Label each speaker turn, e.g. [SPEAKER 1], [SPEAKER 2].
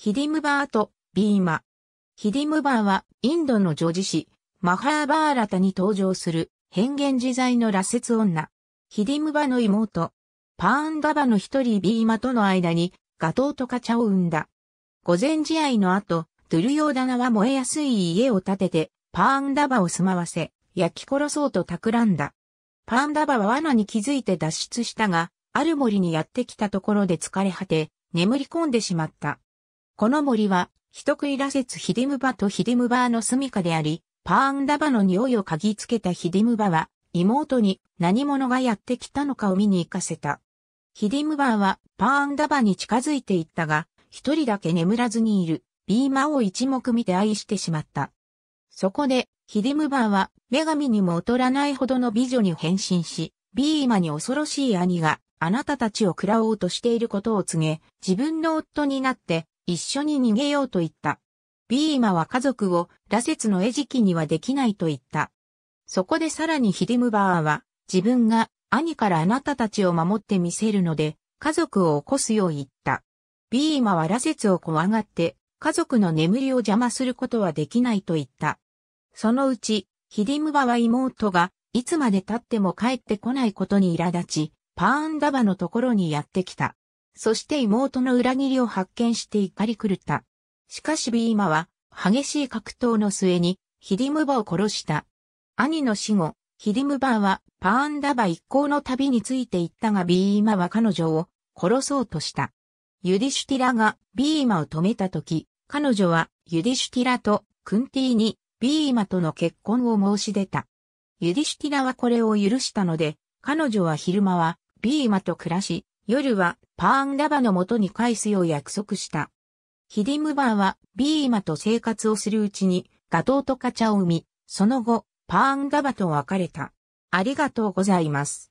[SPEAKER 1] ヒディムバーとビーマ。ヒディムバーはインドの女子誌、マハーバーラタに登場する変幻自在の羅刹女。ヒディムバの妹、パーンダバの一人ビーマとの間にガトーとカチャを生んだ。午前試合の後、ドゥルヨーダナは燃えやすい家を建てて、パーンダバを住まわせ、焼き殺そうと企んだ。パーンダバは罠に気づいて脱出したが、ある森にやってきたところで疲れ果て、眠り込んでしまった。この森は、人食い羅刹ヒデムバとヒデムバーの住処であり、パーンダバの匂いを嗅ぎつけたヒデムバは、妹に何者がやってきたのかを見に行かせた。ヒデムバーはパーンダバに近づいていったが、一人だけ眠らずにいるビーマを一目見て愛してしまった。そこで、ヒデムバーは女神にも劣らないほどの美女に変身し、ビーマに恐ろしい兄があなたたちを喰らおうとしていることを告げ、自分の夫になって一緒に逃げようと言った。ビーマは家族を羅刹の餌食にはできないと言った。そこでさらにヒデムバーは自分が兄からあなたたちを守ってみせるので家族を起こすよう言った。ビーマは羅刹を怖がって家族の眠りを邪魔することはできないと言った。そのうちヒデムバは妹がいつまで経っても帰ってこないことに苛立ち、パーンダバのところにやってきた。そして妹の裏切りを発見して怒り狂った。しかしビーマは、激しい格闘の末に、ヒディムバを殺した。兄の死後、ヒディムバは、パーンダバ一行の旅について行ったがビーマは彼女を殺そうとした。ユディシュティラがビーマを止めた時、彼女はユディシュティラとクンティーにビーマとの結婚を申し出た。ユディシュティラはこれを許したので、彼女は昼間はビーマと暮らし、夜はパーンラバの元に返すよう約束した。ヒディムバーはビーマと生活をするうちにガトーとカチャを生み、その後、パーンラバと別れた。ありがとうございます。